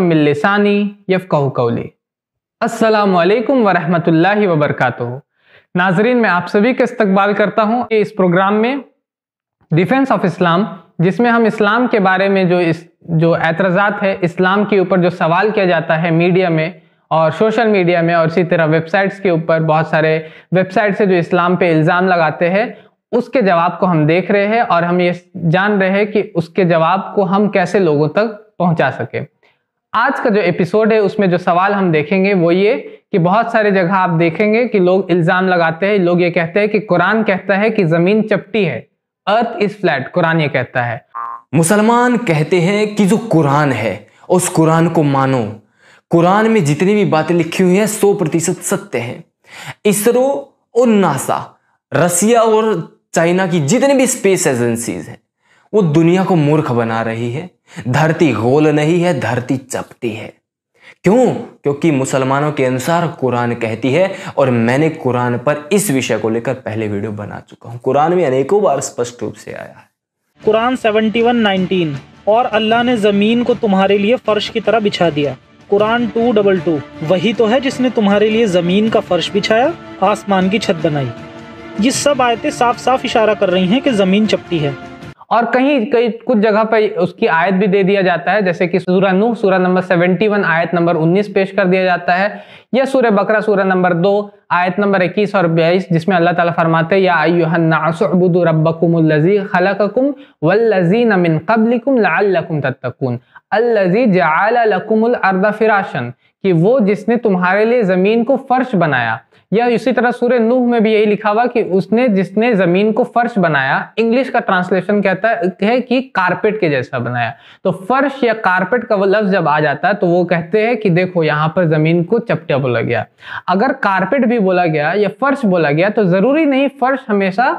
मिलसानी यफ़ कौली नाजरीन मैं आप सभी का इस्तकबाल करता हूँ इस प्रोग्राम में डिफेंस ऑफ इस्लाम जिसमें हम इस्लाम के बारे में जो इस जो एतराज़ात है इस्लाम के ऊपर जो सवाल किया जाता है मीडिया में और सोशल मीडिया में और इसी तरह वेबसाइट्स के ऊपर बहुत सारे वेबसाइट से जो इस्लाम पे इल्ज़ाम लगाते हैं उसके जवाब को हम देख रहे हैं और हम ये जान रहे हैं कि उसके जवाब को हम कैसे लोगों तक पहुंचा सकें आज का जो एपिसोड है उसमें जो सवाल हम देखेंगे वो ये कि बहुत सारे जगह आप देखेंगे कि लोग इल्ज़ाम लगाते हैं लोग ये कहते हैं कि कुरान कहता है कि ज़मीन चपटी है अर्थ इज़ फ्लैट कुरान ये कहता है मुसलमान कहते हैं कि जो कुरान है उस कुरान को मानो कुरान में जितनी भी बातें लिखी हुई हैं सौ प्रतिशत सत्य हैं इसरो और नासा रसिया और चाइना की जितनी भी स्पेस एजेंसीज हैं वो दुनिया को मूर्ख बना रही है धरती गोल नहीं है धरती चपटी है क्यों क्योंकि मुसलमानों के अनुसार कुरान कहती है और मैंने कुरान पर इस विषय को लेकर पहले वीडियो बना चुका हूं कुरान में अनेकों बार स्पष्ट रूप से आया है कुरान 71:19 और अल्लाह ने ज़मीन को तुम्हारे लिए फ़र्श की तरह बिछा दिया कुरान टू डबल टू वही तो है जिसने तुम्हारे लिए ज़मीन का फ़र्श बिछाया आसमान की छत बनाई ये सब आयतें साफ साफ इशारा कर रही हैं कि ज़मीन चपटी है और कहीं कई कुछ जगह पर उसकी आयत भी दे दिया जाता है जैसे कि सूर्य नूह सूरा नंबर 71 आयत नंबर 19 पेश कर दिया जाता है या सूर्य बकरा सूर्य नंबर दो आयत नंबर 21 और 22 जिसमें अल्लाह ताला फरमाते या अयुहन्नासुबुदु रब्बकुमुल्लज़ी खलककुम वल्लज़ीन मिन कब्लिकुम लअल्लकुम तत्तकून अल्लज़ी जअला लकुमुल अर्दा फिराशन कि वो जिसने तुम्हारे लिए ज़मीन को फर्श बनाया या इसी तरह सूर्य नूह में भी यही लिखा हुआ कि उसने जिसने ज़मीन को फर्श बनाया इंग्लिश का ट्रांसलेशन कहता है कि कारपेट के जैसा बनाया तो फर्श या कारपेट का लफ्ज़ जब आ जाता है तो वो कहते हैं कि देखो यहाँ पर ज़मीन को चपटा बोला गया अगर कारपेट भी बोला गया या फर्श बोला गया तो जरूरी नहीं फर्श हमेशा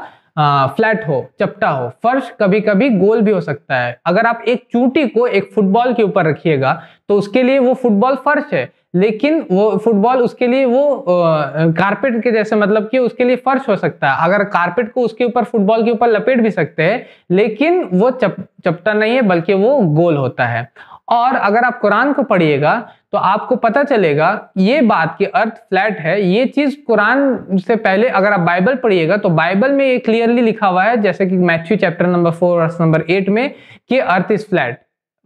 फ्लैट हो चपटा हो फर्श कभी कभी गोल भी हो सकता है अगर आप एक चूटी को एक फुटबॉल के ऊपर रखिएगा तो उसके लिए वो फुटबॉल फर्श है लेकिन वो फुटबॉल उसके लिए वो कारपेट के जैसे मतलब कि उसके लिए फर्श हो सकता है अगर कारपेट को उसके ऊपर फुटबॉल के ऊपर लपेट भी सकते हैं लेकिन वो चप चपटा नहीं है बल्कि वो गोल होता है और अगर आप कुरान को पढ़िएगा तो आपको पता चलेगा ये बात कि अर्थ फ्लैट है ये चीज कुरान से पहले अगर आप बाइबल पढ़िएगा तो बाइबल में ये क्लियरली लिखा हुआ है जैसे कि Matthew chapter number four verse number eight में कि अर्थ इज फ्लैट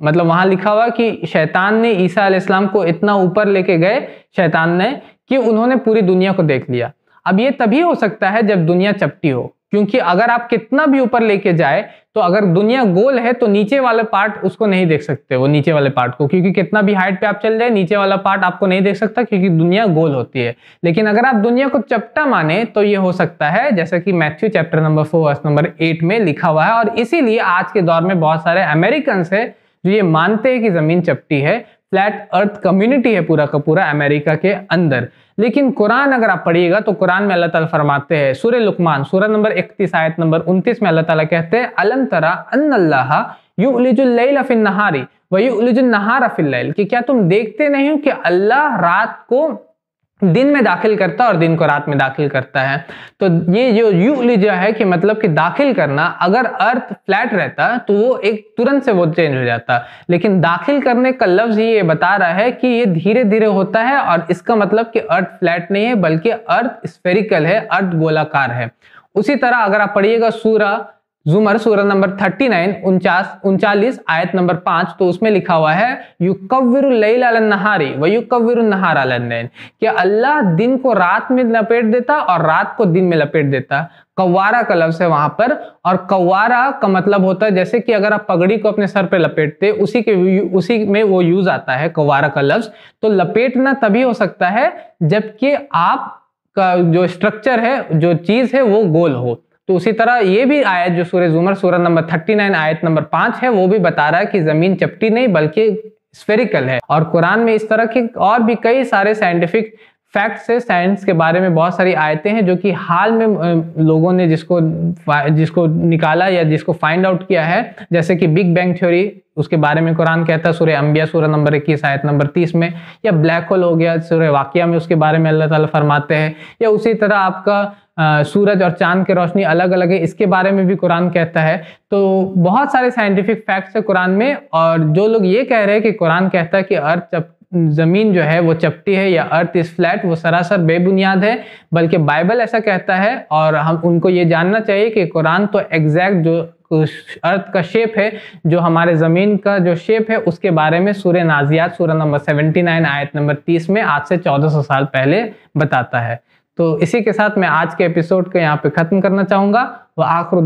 मतलब वहां लिखा हुआ कि शैतान ने ईसा इस्लाम को इतना ऊपर लेके गए शैतान ने कि उन्होंने पूरी दुनिया को देख लिया अब ये तभी हो सकता है जब दुनिया चपटी हो क्योंकि अगर आप कितना भी ऊपर लेके जाए तो अगर दुनिया गोल है तो नीचे वाले पार्ट उसको नहीं देख सकते वो नीचे वाले पार्ट को क्योंकि कितना भी हाइट पे आप चल जाए नीचे वाला पार्ट आपको नहीं देख सकता क्योंकि दुनिया गोल होती है लेकिन अगर आप दुनिया को चपटा माने तो ये हो सकता है जैसा कि Matthew chapter number four number eight में लिखा हुआ है और इसीलिए आज के दौर में बहुत सारे अमेरिकन है जो ये मानते हैं कि जमीन चपटी है फ्लैट अर्थ कम्युनिटी है पूरा का पूरा अमेरिका के अंदर लेकिन कुरान अगर आप पढ़िएगा तो कुरान में अल्लाह ताला फरमाते हैं सूर्य लुकमान सूर्य नंबर इकतीस आयत नंबर उनतीस में अल्लाह ताला कहते हैं अलम तरा अल्लाह लैल फिन नहारी व वही उलिजुल नहार लैल कि क्या तुम देखते नहीं हो कि अल्लाह रात को दिन में दाखिल करता है और दिन को रात में दाखिल करता है तो ये जो जो है कि मतलब कि दाखिल करना अगर अर्थ फ्लैट रहता तो वो एक तुरंत से वो चेंज हो जाता लेकिन दाखिल करने का लफ्ज ये बता रहा है कि ये धीरे धीरे होता है और इसका मतलब कि अर्थ फ्लैट नहीं है बल्कि अर्थ स्फेरिकल है अर्थ गोलाकार है उसी तरह अगर आप पढ़िएगा सूरा जुमर सूरत नंबर नाइन उनचास उनचालीस आयत नंबर पांच तो उसमें लिखा हुआ है युकविर नहारी व युकविर नहार कि अल्लाह दिन को रात में लपेट देता और रात को दिन में लपेट देता कवारा का लफ्ज है वहां पर और कवारा का मतलब होता है जैसे कि अगर आप पगड़ी को अपने सर पे लपेटते उसी के उसी में वो यूज आता है कवारा का लफ्ज तो लपेटना तभी हो सकता है जबकि आप का जो स्ट्रक्चर है जो चीज है वो गोल हो तो उसी तरह ये भी आयत जो सूर्य जुमर सूर्य नंबर थर्टी नाइन आयत नंबर पाँच है वो भी बता रहा है कि ज़मीन चपटी नहीं बल्कि स्फेरिकल है और कुरान में इस तरह के और भी कई सारे साइंटिफिक फैक्ट्स से साइंस के बारे में बहुत सारी आयतें हैं जो कि हाल में लोगों ने जिसको जिसको निकाला या जिसको फाइंड आउट किया है जैसे कि बिग बैंग थ्योरी उसके बारे में कुरान कहता है सूर्य अम्बिया सूर्य नंबर इक्कीस आयत नंबर तीस में या ब्लैक होल हो गया सूर्य वाक्य में उसके बारे में अल्लाह ताला फरमाते हैं या उसी तरह आपका सूरज और चांद की रोशनी अलग अलग है इसके बारे में भी कुरान कहता है तो बहुत सारे साइंटिफिक फैक्ट्स है कुरान में और जो लोग ये कह रहे हैं कि कुरान कहता है कि अर्थ चप ज़मीन जो है वो चपटी है या अर्थ इस फ्लैट वो सरासर बेबुनियाद है बल्कि बाइबल ऐसा कहता है और हम उनको ये जानना चाहिए कि कुरान तो एग्जैक्ट जो अर्थ का शेप है जो हमारे ज़मीन का जो शेप है उसके बारे में सूर्य नाजियात सूर्य नंबर 79 आयत नंबर 30 में आज से 1400 साल पहले बताता है तो इसी के साथ मैं आज के एपिसोड को यहाँ पे खत्म करना चाहूंगा वह आखिर